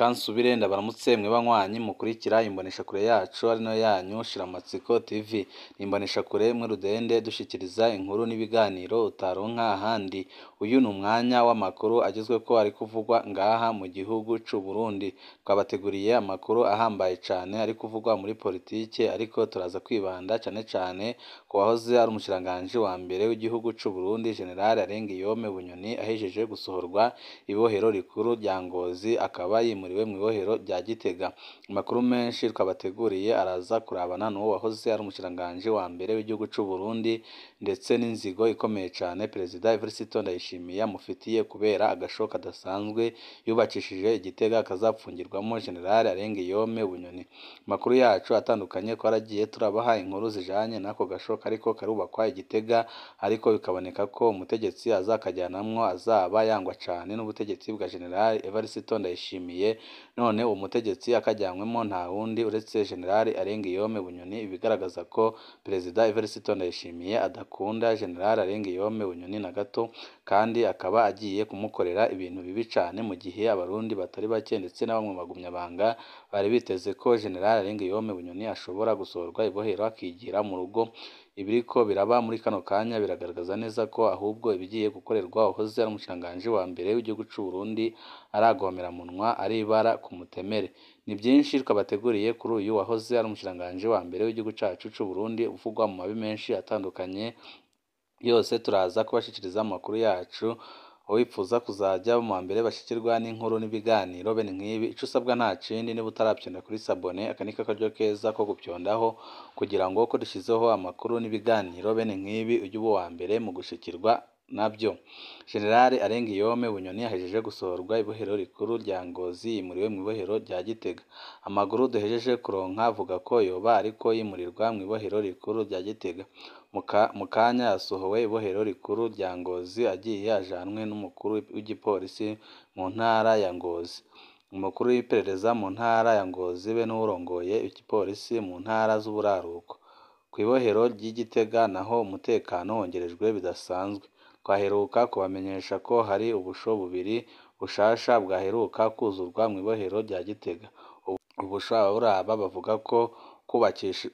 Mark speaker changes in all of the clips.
Speaker 1: Reka nsubire ndabaramutse mwe banywanyi mukurikira imboneshakure yacu ari nayo yanyu Shiramatsiko TV, ni imboneshakure imwe rudende dushyikiriza inkuru n'ibiganiro utaronka ahandi, uyu ni umwanya w'amakuru ko ari kuvugwa ngaha mu gihugu cy'u Burundi, twabateguriye amakuru ahambaye cyane ari kuvugwa muri politiki ariko turaza kwibanda cyane cyane ku wahoze ari umushikiranganji wa mbere w'igihugu cy'u Burundi Gen. Arenguiyome Bunyoni ahejeje gusohorwa ibohero rikuru rya Ngozi akaba yimuriwe bimuriwe mu ibohero rya Gitega amakuru menshi twabateguriye araza kurabana n'uwo wahoze ari umushikiranganji wa mbere w'igihugu cy'u Burundi ndetse n'inzigo ikomeye cyane Perezida Evariste Ndayishimiye amufitiye kubera agasho kadasanzwe yubakishije igitega akazapfungirwamo general Jenerali yome Bunyoni. makuru yacu atandukanye ko twaragiye turabaha inkuru zijanye n'ako gasho ariko karubakwa igitega ariko bikaboneka ko umutegetsi azakajyanamo azaba yangwa cyane n'ubutegetsi bwa general Evariste Ndayishimiye none uwo mutegetsi akajyanywemo nta wundi uretse Jenerali Arengiyome Bunyoni ibigaragaza ko Perezida Evariste Ndayishimiye ada akunda General Aleng Yome Bunyoni na gato kandi akaba agiye kumukorera ibintu bibi cyane mu gihe Abarundi batari bake ndetse na bamwe mu bagumyabanga bari biteze ko General Aleng Yome Bunyoni ashobora gusohorwa ibohero akigira mu rugo Ibiriko biraba muri kano kanya biragaragaza neza ko ahubwo ibigiye gukorerwa uwahoze ari umushikiranganji wa mbere w'igihugu cy'u Burundi ari munwa ari ibara ku mutemere ni byinshi twabateguriye kuri uyu wahoze ari umushikiranganji wa mbere w'igihugu cyacu cy'u Burundi uvugwa mu mabi menshi atandukanye yose turaza kubashikiriza amakuru yacu uwifuza kuzajya mu ba mbere bashyikirwa n'inkuru n'ibiganiro bene nk'ibi icyo usabwa nta kindi niba utarabyenda kuri sabone aka karyo keza ko gubyondaho kugira ngo uko dushyizeho amakuru n'ibiganiro bene nk'ibi ujye uba uwa mbere mu gushyikirwa nabyo General Alain Guillaume Bunyoni yahejeje gusohorwa ibohero rikuru rya Ngozi yimuriwe mu ibohero rya Gitega. Amaguru duhejeje kuronka avuga ko yoba ariko yimurirwa mu ibohero rikuru rya Gitega. Mu kanya yasohowe ibohero rikuru rya Ngozi agiye ajanwe n'umukuru w'igipolisi mu ntara ya Ngozi. Umukuru w'iperereza mu ntara ya Ngozi be n'urongoye igipolisi mu ntara z'uburaruko. Ku ibohero ry’igitega naho umutekano wongerejwe bidasanzwe. twaheruka kubamenyesha ko hari ubusho bubiri bushasha bwaheruka kuzurwa mu ibohero rya Gitega ubusho ababuraba bavuga ko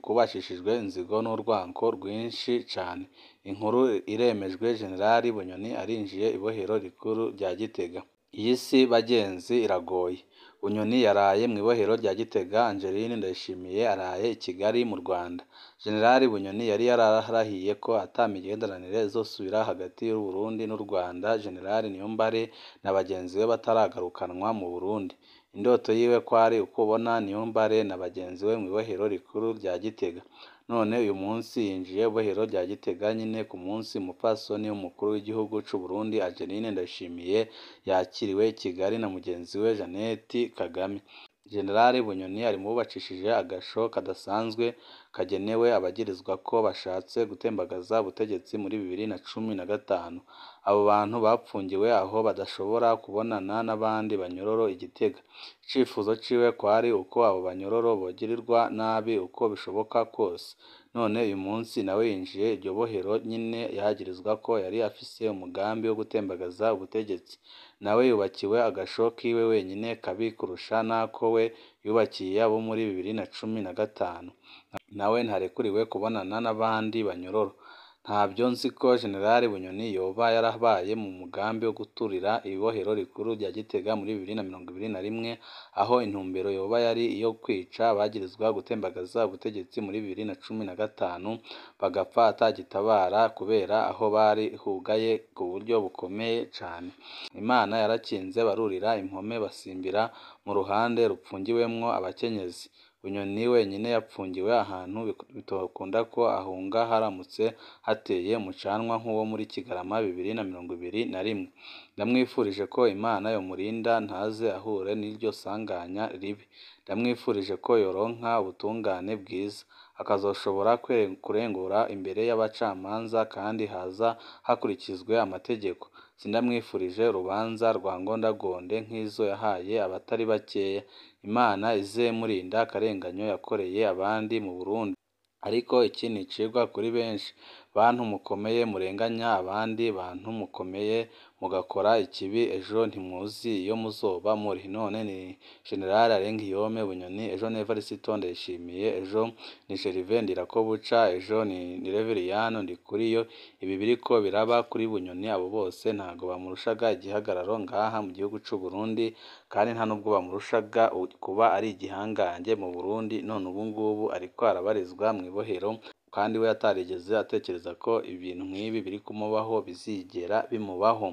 Speaker 1: kubakishijwe inzigo n'urwango rwinshi cane inkuru iremejwe Jenerali Bunyoni arinjiye ibohero rikuru rya Gitega iyi si bagenzi iragoye Bunyoni yaraye mu ibohero rya Gitega Angeline Ndayishimiye araye i Kigali mu Rwanda Generali Bunyoni yari yararahiye ko ata migenderanire izosubira hagati y'u Burundi n'u Rwanda Generali Niyombare na bagenzi we bataragarukanwa mu Burundi Indoto yiwe kwari ukubona Niyombare na bagenzi be mu ibohero rikuru rya Gitega none uyu munsi yinjiye Bohero rya Gitega nyine ku munsi umupfasoni w'umukuru w'igihugu cy'u Burundi Adeline ndashimiye yakiriwe Kigali na mugenzi we Jeannette Kagame Jenerali Bunyoni ari mu bubakishije agasho kadasanzwe kagenewe abagirizwa ko bashatse gutembagaza ubutegetsi muri bibiri na cumi na gatanu. Abo bantu bapfungiwe aho badashobora kubonana n'abandi banyororo igitega Gitega. Icifuzo ciwe kwari uko abo banyororo bogirirwa nabi uko bishoboka kose. none uyu munsi nawe yinjiye iryo bohero nyine yahagirizwa ko yari afise umugambi wo gutembagaza ubutegetsi nawe yubakiwe agasho kiwe wenyine kabi kurusha n'ako we yubakiye abo muri bibiri na cumi na gatanu nawe ntarekuriwe kubonana n'abandi banyororo Ntabyo nzi ko General Bunyoni yoba yarabaye mu mugambi wo guturira ibohero rikuru rya Gitega muri bibiri na mirongo ibiri na rimwe, aho intumbero yoba yari iyo kwica abagirizwa gutembagaza ubutegetsi muri bibiri na cumi na gatanu, bagapfa atagitabara kubera aho bari hugaye ku buryo bukomeye cane. Imana yarakinze barurira impome basimbira mu ruhande rupfungiwemo abakenyezi. Bunyoni wenyine yapfungiwe ahantu bitokunda ko ahunga haramutse hateye umucanwa nk'uwo muri Kigarama bibiri na mirongo ibiri na rimwe. Ndamwifurije ko Imana yomurinda ntaze ahure n'iryo sanganya ribi. Ndamwifurije ko yoronka ubutungane bwiza, akazoshobora kurengura imbere y'abacamanza kandi haza hakurikizwe amategeko. sindamwifurije urubanza rwa ngondagonde nk'izo yahaye abatari bakeya, Imana ize murinda akarenganyo yakoreye abandi mu Burundi ariko iki ni icigwa kuri benshi bantu mukomeye murenganya abandi bantu mukomeye mugakora ikibi ejo ntimuzi iyo muzoba muri none ni general Alengiyome Bunyoni ejo ni Evariste Ndayishimiye ejo ni Gervais Ndirakobuca ejo ni Reveriyani Ndikuriyo ibi biriko biraba kuri Bunyoni abo bose ntago bamurushaga igihagararo ngaha mu gihugu cy’u Burundi kandi nta nubwo bamurushaga kuba ari igihangange mu Burundi none ubu ngubu ariko arabarizwa mu ibohero. kandi we atarigeze atekereza ko ibintu nk'ibi biri kumubaho bizigera bimubaho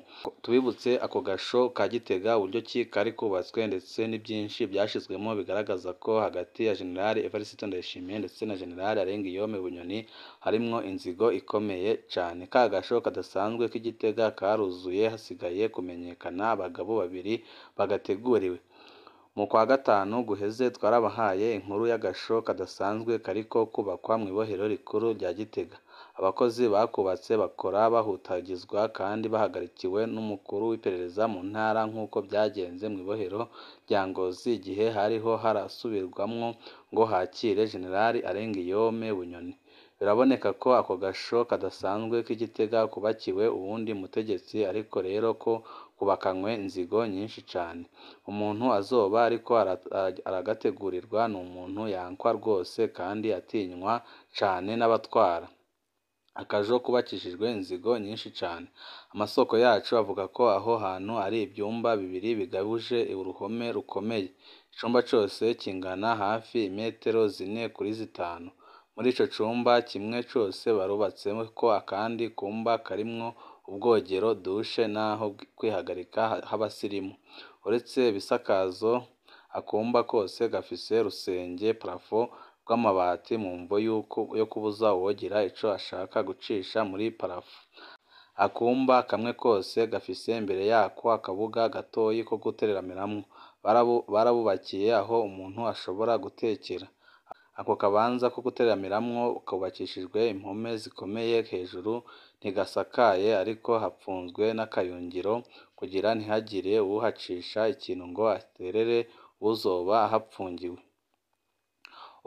Speaker 1: tubibutse ako gasho ka Gitega uburyo ki kari kubatswe ndetse ni byinshi byashyizwemo bigaragaza ko hagati ya General Evariste Ndayishimiye ndetse na General Arengiyome Bunyoni harimo inzigo ikomeye cyane ka gasho kadasanzwe k'Igitega karuzuye hasigaye kumenyekana abagabo babiri bagateguriwe Mu kwa gatanu guheze twarabahaye inkuru y'agasho kadasanzwe kariko kubakwa mu ibohero rikuru rya Gitega. Abakozi bakubatse bakora bahutagizwa kandi bahagarikiwe n'umukuru w'iperereza mu ntara nk'uko byagenze mw'ibohero rya Ngozi igihe hariho harasubirwamwo ngo hakire Jenerali Arenga Iyome Bunyoni. Biraboneka ko ako gasho kadasanzwe k'igitega kubakiwe uwundi mutegetsi ariko rero ko kubakanywe inzigo nyinshi cyane. Umuntu azoba ariko aragategurirwa ni umuntu yankwa rwose kandi atinywa cyane n'abatwara. akajo kubakishijwe inzigo nyinshi cyane. Amasoko yacu avuga ko aho hantu ari ibyumba bibiri bigabuje uruhome rukomeye. Icyumba cyose kingana hafi metero zine kuri zitanu. Muri icyo cumba kimwe cyose barubatsemo akandi kumba karimwo ubwogero, dushe n'aho kwihagarika h'abasirimu. Uretse ibisakazo, akumba kose gafise rusenge parafo rw'amabati mu mvo yo kubuza uwogira ico ashaka gucisha muri parafo. Akumba kamwe kose gafise imbere yako akabuga gatoyi ko guteramiramwo. Barabubakiye aho umuntu ashobora gutekera. Ako kabanza ko guteramiramwo kubakishijwe impome zikomeye hejuru ntigasakaye ariko hapfunzwe n'akayungiro kugira ntihagire uhacisha ikintu ngo aterere uzoba ahapfungiwe.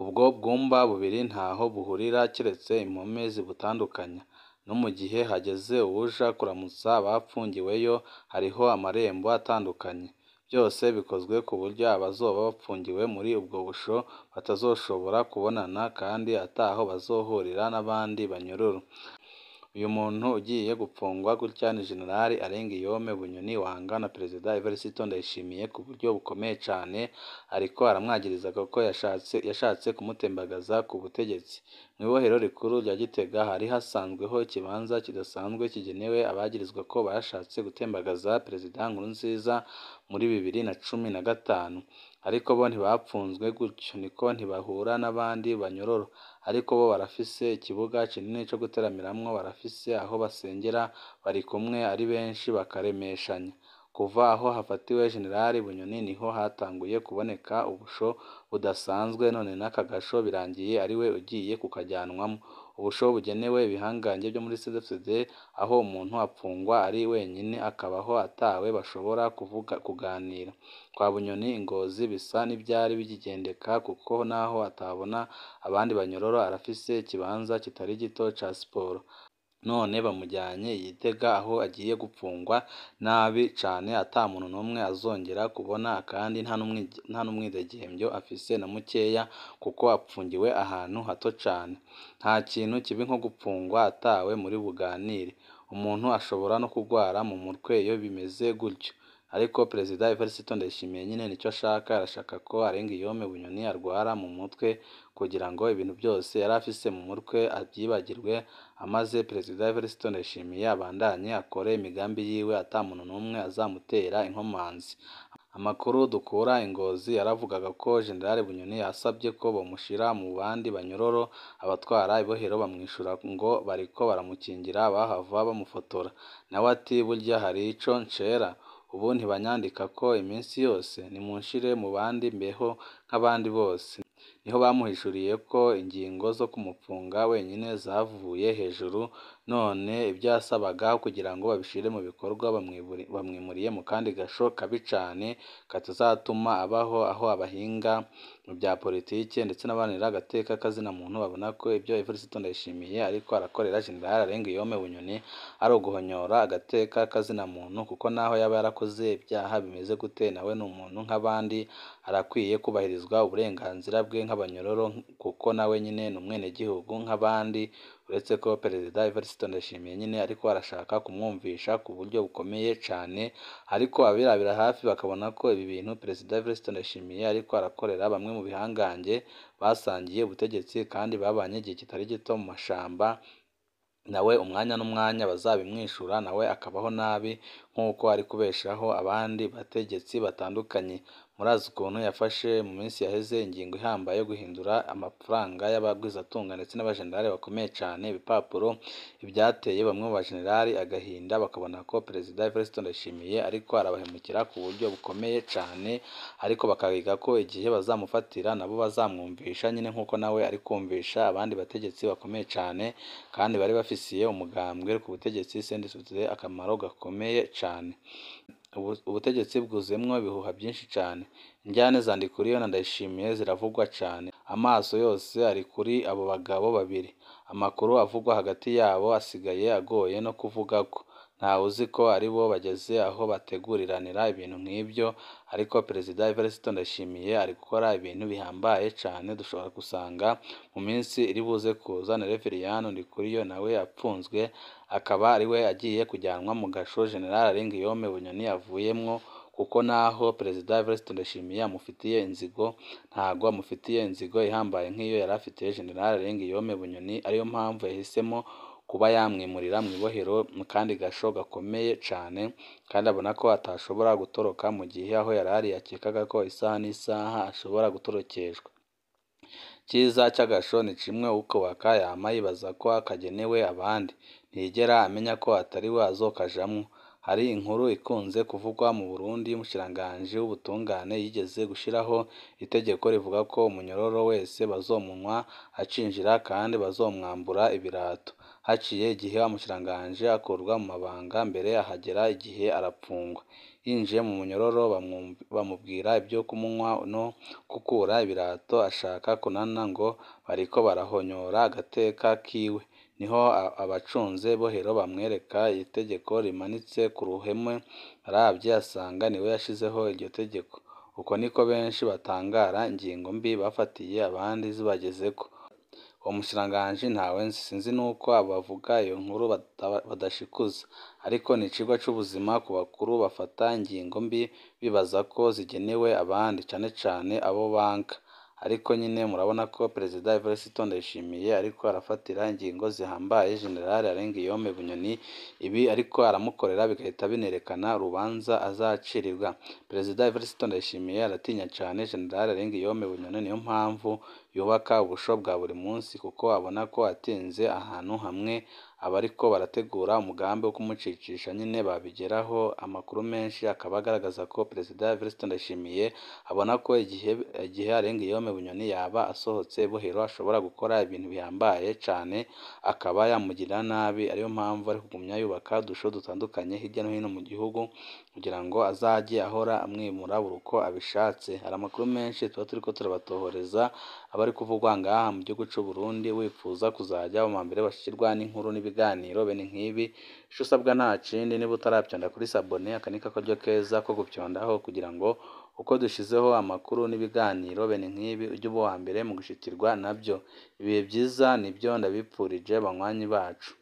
Speaker 1: Ubwo bwumba bubiri ntaho buhurira keretse impome zibutandukanya, no mu gihe hageze uwuje kuramutsa abapfungiweyo hariho amarembo atandukanye. byose bikozwe ku buryo abazoba bapfungiwe muri ubwo busho batazoshobora kubonana kandi ataho bazohurira n'abandi banyururu. Uyu muntu ugiye gupfungwa gutya ni Jenerali Alengiyome Bunyoni wanga na Perezida Evariste Ndayishimiye ku buryo bukomeye cyane ariko aramwangirizaga kuko yashatse kumutembagaza ku butegetsi. Mu ibohero rikuru rya Gitega hari hasanzweho ikibanza kidasanzwe kigenewe abagirizwa ko bashatse gutembagaza Perezida Nkuru nziza muri bibiri na cumi na gatanu, ariko bo ntibapfunzwe gutyo niko ntibahura n'abandi banyororo, ariko bo barafise ikibuga kinini co guteramiramo, barafise aho basengera, bari kumwe ari benshi bakaremeshanya. Kuva aho hafatiwe Gen Bunyoni niho hatanguye kuboneka ubusho budasanzwe none n'aka gasho birangiye ariwe ugiye kukajyanwamo ubusho bugenewe ibihangange byo muri CDPCD aho umuntu apfungwa ari wenyine akabaho atawe bashobora kuvuga kuganira. Kwa Bunyoni ingozi bisa n'ibyari bigigendeka kuko naho atabona abandi Banyororo arafise ikibanza kitari gito ca siporo.
Speaker 2: none bamujyanye
Speaker 1: yitega aho agiye gupfungwa nabi cyane ata muntu n'umwe azongera kubona kandi nta n'umwidegembyo afise na mukeya kuko apfungiwe ahantu hato cyane Nta kintu kibi nko gupfungwa atawe muri buganire. Umuntu ashobora no kugwara mu mutwe iyo bimeze gutyo. ariko Perezida Evariste Ndayishimiye nyine nicyo ashaka arashaka ko arenga Guillaume Bunyoni arwara mu mutwe kugira ngo ibintu byose yari afise mu mutwe abyibagirwe amaze Perezida Evariste Ndayishimiye abandanye akore imigambi yiwe ata muntu n'umwe azamutera inkomanzi Amakuru dukura ingozi yaravugaga ko General Bunyoni yasabye ko bomushyira mu bandi banyororo abatwara ibohero bamwishura ngo bariko baramukingira bahava bamufotora nawe ati burya hari ico ncera ubu ntibanyandika ko iminsi yose nimunshire mu bandi mbeho nk'abandi bose, niho bamuhishuriye ko ingingo zo kumufunga wenyine zavuye hejuru none ibyo yasabaga kugira ngo babishyire mu bikorwa bamwimuriye mu kandi gasho kabi cyane katazatuma abaho aho abahinga mu bya politiki ndetse n'abaharanira agateka k'azinamuntu babona ko ibyo Evariste Ndayishimiye ariko arakorera Gen Arenga Guillaume Bunyoni ari uguhonyora agateka k'azinamuntu kuko naho yaba yarakoze ibyaha bimeze gute nawe ni umuntu nk'abandi arakwiye kubahirizwa uburenganzira bwe nk’abanyororo kuko nawe nyine ni umwenegihugu nk'abandi uretse ko perezida Evariste Ndayishimiye ariko arashaka kumwumvisha ku buryo bukomeye cyane ariko abirabira hafi bakabona ko ibi bintu perezida Evariste Ndayishimiye ariko arakorera bamwe mu bihangange basangiye ubutegetsi kandi babanye igihe kitari gito mu mashyamba nawe umwanya n'umwanya bazabimwishura nawe akabaho nabi nk'uko ari kubeshaho abandi bategetsi batandukanye. Murazi ukuntu yafashe mu minsi yaheze ingingo ihambaye yo guhindura amafaranga y'abagwizatunga ndetse n'abajenerali bakomeye cyane ibipapuro, ibyateye bamwe mu bajenerali agahinda bakabona ko Perezida Evariste Ndayishimiye ariko arabahemukira ku buryo bukomeye cyane ariko bakiga ko igihe bazamufatira nabo bazamwumvisha nyine nk'uko nawe ari kumvisha abandi bategetsi bakomeye cyane kandi bari bafisiye umugambwe ku butegetsi Senditutsi akamaro gakomeye cyane. cyane. Ubutegetsi bwuzuyemo ibihuha byinshi cyane. Injyana za Ndikubwira Ndayishimiye ziravugwa cyane. Amaso yose ari kuri abo bagabo babiri. Amakuru avugwa hagati yabo asigaye agoye no kuvuga ko ntawe uzi ko ari bo bageze aho bateguriranira ibintu nk'ibyo ariko Perezida Evariste Ndayishimiye ari gukora ibintu bihambaye cyane dushobora gusanga mu minsi iri buze kuza na Reveriyani Ndikuriyo nawe apfunzwe akaba ari we agiye kujyanwa mu gasho General Ringiyome Bunyoni yavuyemo kuko naho Perezida Evariste Ndayishimiye amufitiye inzigo ntago amufitiye inzigo ihambaye nk'iyo yari afitiye General Ringiyome Bunyoni ariyo mpamvu yahisemo kuba yamwimurira mu ibohero mu kandi gasho gakomeye cyane kandi abona ko atashobora gutoroka mu gihe aho yari ari yakekaga ko isaha n'isaha ashobora gutorokeshwa. cyiza cy'agasho ni kimwe ukubaka yama yibaza ko akagenewe abandi, ntiyigera amenya ko atari we azokajamo. Hari inkuru ikunze kuvugwa mu Burundi y'umushikiranganji w'ubutungane yigeze gushyiraho itegeko rivuga ko umunyororo wese bazomunywa acinjira kandi bazomwambura ibirato. haciye igihe wa mushikiranganji akurwa mu mabanga mbere ahagera igihe arafungwa, yinjiye mu munyororo bamubwira ibyo kumunywa no gukura ibirato ashaka kunana ngo bariko barahonyora agateka kiwe, niho abacunze bohero bamwereka itegeko rimanitse ku ruhome aravye asanga niwe yashizeho iryo tegeko, uko niko benshi batangara ingingo mbi bafatiye abandi zibagezeko. Uwo ntawe nzi sinzi n'uko abavuga iyo nkuru badashikuza, ariko n'icigwa cy’ubuzima ku bakuru bafata ingingo mbi bibaza ko zigenewe abandi, cyane cyane abo banka. ariko nyine murabona ko perezida Evariste Ndayishimiye ariko arafatira ingingo zihambaye General Arengiyome Bunyoni ibi ariko aramukorera bigahita binerekana urubanza azacirirwa perezida Evariste Ndayishimiye aratinya cyane General Arengiyome Bunyoni niyo mpamvu yubaka ubusho bwa buri munsi kuko abona ko atinze ahantu hamwe abariko barategura umugambi wo kumucicisha nyene babigeraho amakuru menshi akaba agaragaza ko Perezida Evariste Ndayishimiye abona ko igihe arenga Guillaume Bunyoni yaba asohotse buhero ashobora gukora ibintu bihambaye cyane akaba yamugirira nabi ariyo mpamvu ari kugumya yubaka udusho dutandukanye hirya no hino mu gihugu kugira ngo azajye ahora amwimura buri uko abishatse, hari amakuru menshi tuba turi ko turabatohoreza aba ari kuvugwa ngaha mu gihugu cy'u Burundi, wifuza kuzajya mu mbere bashikirwa n'inkuru n'ibiganiro bene nk'ibi, icyo usabwa nta kindi niba utarabyonda kuri sabone, aka karyo keza ko gubyondaho kugira ngo uko dushyizeho amakuru n'ibiganiro bene nk'ibi ujye uba uwa mbere mu gushikirwa nabyo. byo, ibihe byiza nibyo byo ndabipfurije banywanyi bacu.